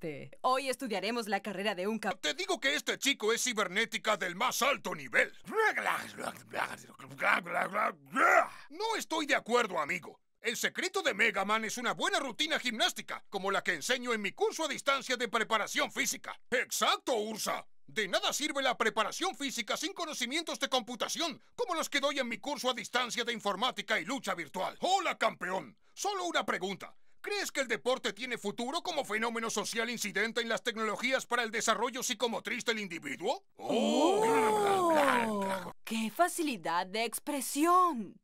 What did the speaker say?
Este, Hoy estudiaremos la carrera de un cap... Te digo que este chico es cibernética del más alto nivel. No estoy de acuerdo, amigo. El secreto de Mega Man es una buena rutina gimnástica, como la que enseño en mi curso a distancia de preparación física. ¡Exacto, Ursa! De nada sirve la preparación física sin conocimientos de computación, como los que doy en mi curso a distancia de informática y lucha virtual. ¡Hola, campeón! Solo una pregunta. ¿Crees que el deporte tiene futuro como fenómeno social incidente en las tecnologías para el desarrollo psicomotriz del individuo? Oh, oh, ¡Qué facilidad de expresión!